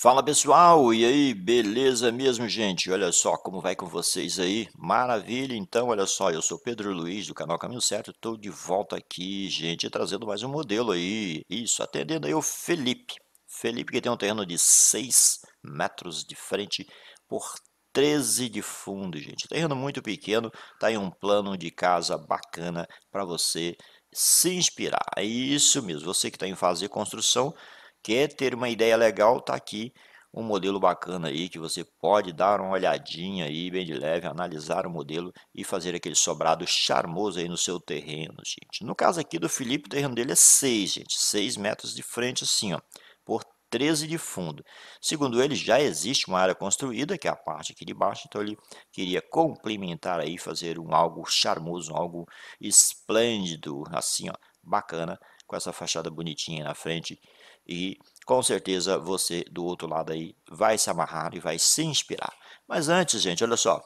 Fala pessoal, e aí, beleza mesmo, gente? Olha só como vai com vocês aí, maravilha. Então, olha só, eu sou Pedro Luiz do canal Caminho Certo, estou de volta aqui, gente, trazendo mais um modelo aí. Isso, atendendo aí o Felipe. Felipe que tem um terreno de 6 metros de frente por 13 de fundo, gente. Terreno muito pequeno, tá em um plano de casa bacana para você se inspirar. É isso mesmo, você que está em fase de construção Quer ter uma ideia legal? Tá aqui um modelo bacana aí que você pode dar uma olhadinha aí bem de leve, analisar o modelo e fazer aquele sobrado charmoso aí no seu terreno, gente. No caso aqui do Felipe, o terreno dele é 6, gente, 6 metros de frente assim, ó, por 13 de fundo. Segundo ele, já existe uma área construída, que é a parte aqui de baixo, então ele queria complementar aí, fazer um algo charmoso, um algo esplêndido, assim, ó, bacana, com essa fachada bonitinha na frente. E com certeza você do outro lado aí vai se amarrar e vai se inspirar. Mas antes, gente, olha só.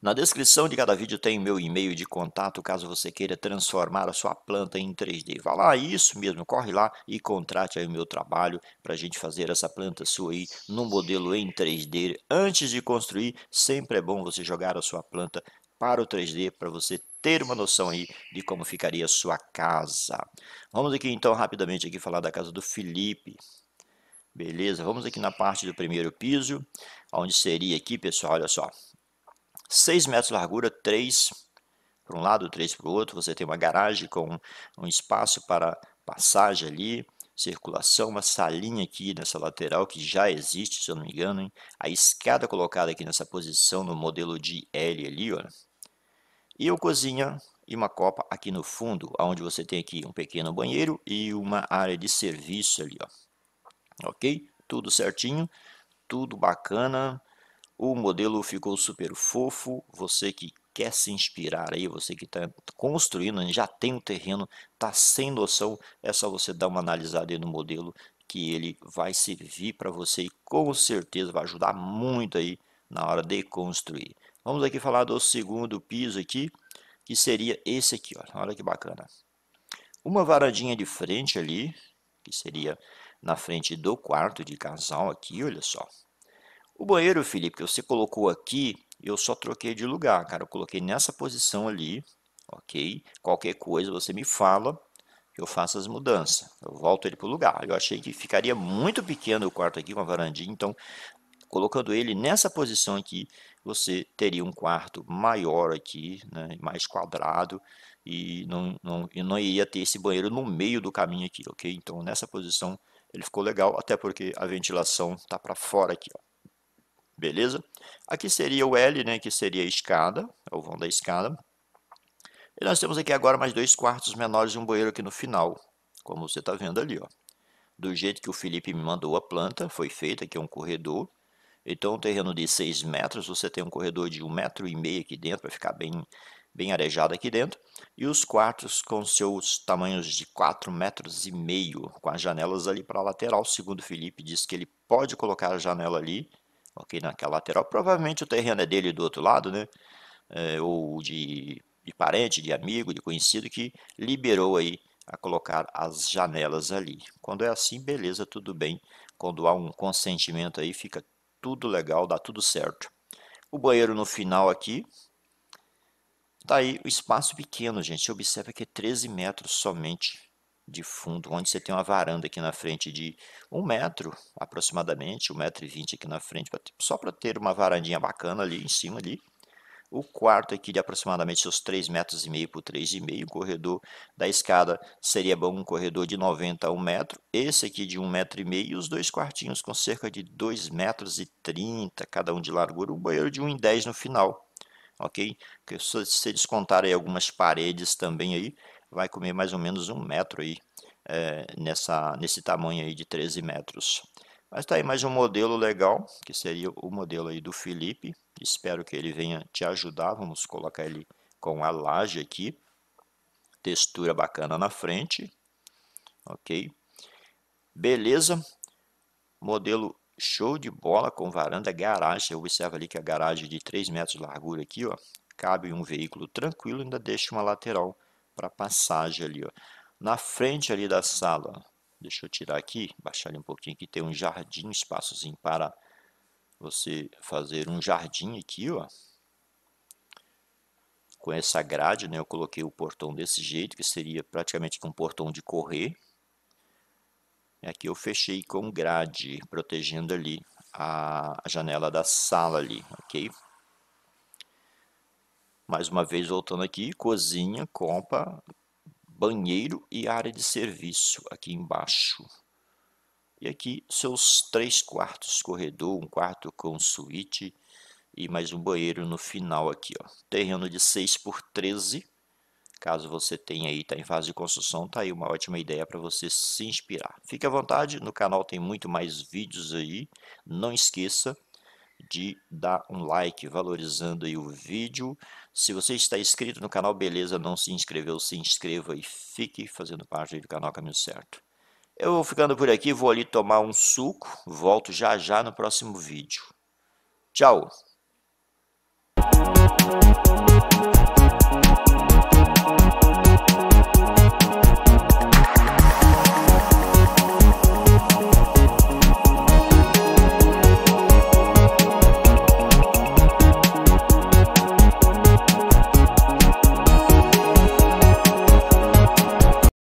Na descrição de cada vídeo tem meu e-mail de contato caso você queira transformar a sua planta em 3D. Vá lá, isso mesmo, corre lá e contrate aí o meu trabalho para a gente fazer essa planta sua aí num modelo em 3D. Antes de construir, sempre é bom você jogar a sua planta para o 3D para você ter uma noção aí de como ficaria a sua casa. Vamos aqui então rapidamente aqui falar da casa do Felipe. Beleza, vamos aqui na parte do primeiro piso, onde seria aqui, pessoal, olha só. 6 metros de largura, 3 para um lado, 3 para o outro. Você tem uma garagem com um espaço para passagem ali, circulação, uma salinha aqui nessa lateral que já existe, se eu não me engano. Hein? A escada colocada aqui nessa posição no modelo de L ali, olha e o cozinha e uma copa aqui no fundo, onde você tem aqui um pequeno banheiro e uma área de serviço ali, ó. Ok? Tudo certinho, tudo bacana. O modelo ficou super fofo. Você que quer se inspirar aí, você que está construindo, já tem o um terreno, está sem noção, é só você dar uma analisada aí no modelo que ele vai servir para você e com certeza vai ajudar muito aí na hora de construir. Vamos aqui falar do segundo piso aqui, que seria esse aqui, olha, olha que bacana. Uma varandinha de frente ali, que seria na frente do quarto de casal aqui, olha só. O banheiro, Felipe, que você colocou aqui, eu só troquei de lugar, cara. Eu coloquei nessa posição ali, ok? Qualquer coisa você me fala, eu faço as mudanças. Eu volto ele para o lugar. Eu achei que ficaria muito pequeno o quarto aqui com a varandinha, então Colocando ele nessa posição aqui, você teria um quarto maior aqui, né, mais quadrado, e não, não, e não iria ter esse banheiro no meio do caminho aqui, ok? Então, nessa posição, ele ficou legal, até porque a ventilação está para fora aqui, ó. Beleza? Aqui seria o L, né, que seria a escada, é o vão da escada. E nós temos aqui agora mais dois quartos menores e um banheiro aqui no final, como você está vendo ali, ó. Do jeito que o Felipe me mandou a planta, foi feita aqui é um corredor. Então, um terreno de 6 metros, você tem um corredor de 1,5 um metro e meio aqui dentro, para ficar bem, bem arejado aqui dentro. E os quartos com seus tamanhos de 4 metros e meio, com as janelas ali para a lateral. Segundo o Felipe, diz que ele pode colocar a janela ali, ok, naquela lateral. Provavelmente o terreno é dele do outro lado, né? É, ou de, de parente, de amigo, de conhecido, que liberou aí a colocar as janelas ali. Quando é assim, beleza, tudo bem. Quando há um consentimento aí, fica tudo legal, dá tudo certo. O banheiro no final aqui. Tá aí o espaço pequeno, gente. Observa que é 13 metros somente de fundo, onde você tem uma varanda aqui na frente de 1 metro, aproximadamente, 1,20 metro e aqui na frente, só para ter uma varandinha bacana ali em cima ali. O quarto aqui de aproximadamente seus 3,5 metros e meio por 3,5, o corredor da escada seria bom um corredor de 90 a 1 metro, esse aqui de 1,5 metro e meio os dois quartinhos com cerca de 2,30 metros e 30 cada um de largura, o banheiro de 1,10 no final, ok? Porque se você descontar aí algumas paredes também aí, vai comer mais ou menos 1 metro aí é, nessa, nesse tamanho aí de 13 metros. Mas tá aí mais um modelo legal, que seria o modelo aí do Felipe, Espero que ele venha te ajudar. Vamos colocar ele com a laje aqui. Textura bacana na frente. Ok? Beleza. Modelo show de bola com varanda, garagem. Você observa ali que a garagem é de 3 metros de largura aqui, ó. Cabe um veículo tranquilo, ainda deixa uma lateral para passagem ali, ó. Na frente ali da sala, deixa eu tirar aqui, baixar ali um pouquinho, que tem um jardim, espaçozinho para você fazer um jardim aqui, ó. Com essa grade, né, eu coloquei o portão desse jeito, que seria praticamente um portão de correr. Aqui eu fechei com grade, protegendo ali a, janela da sala ali, ok? Mais uma vez, voltando aqui, cozinha, compa banheiro e área de serviço aqui embaixo. E aqui seus três quartos, corredor, um quarto com suíte e mais um banheiro no final aqui. Ó. Terreno de 6 por 13. Caso você tenha aí, está em fase de construção, está aí uma ótima ideia para você se inspirar. Fique à vontade, no canal tem muito mais vídeos aí. Não esqueça de dar um like valorizando aí o vídeo. Se você está inscrito no canal, beleza, não se inscreveu, se inscreva e fique fazendo parte do canal Caminho Certo. Eu vou ficando por aqui, vou ali tomar um suco, volto já já no próximo vídeo. Tchau!